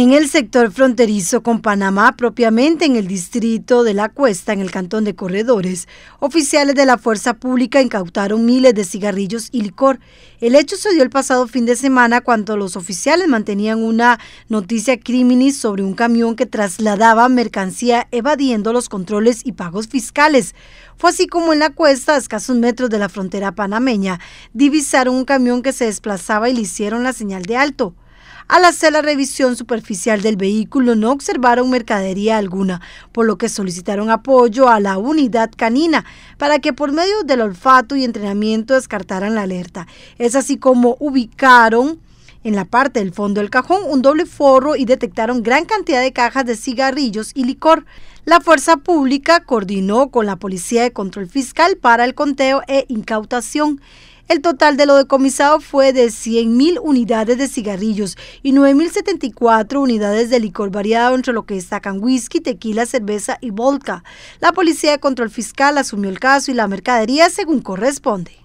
en el sector fronterizo con Panamá, propiamente en el distrito de La Cuesta, en el cantón de Corredores, oficiales de la Fuerza Pública incautaron miles de cigarrillos y licor. El hecho se dio el pasado fin de semana cuando los oficiales mantenían una noticia criminis sobre un camión que trasladaba mercancía evadiendo los controles y pagos fiscales. Fue así como en La Cuesta, a escasos metros de la frontera panameña, divisaron un camión que se desplazaba y le hicieron la señal de alto. Al hacer la revisión superficial del vehículo no observaron mercadería alguna, por lo que solicitaron apoyo a la unidad canina para que por medio del olfato y entrenamiento descartaran la alerta. Es así como ubicaron en la parte del fondo del cajón un doble forro y detectaron gran cantidad de cajas de cigarrillos y licor. La fuerza pública coordinó con la Policía de Control Fiscal para el conteo e incautación. El total de lo decomisado fue de 100.000 unidades de cigarrillos y 9.074 unidades de licor variado, entre lo que destacan whisky, tequila, cerveza y vodka. La Policía de Control Fiscal asumió el caso y la mercadería según corresponde.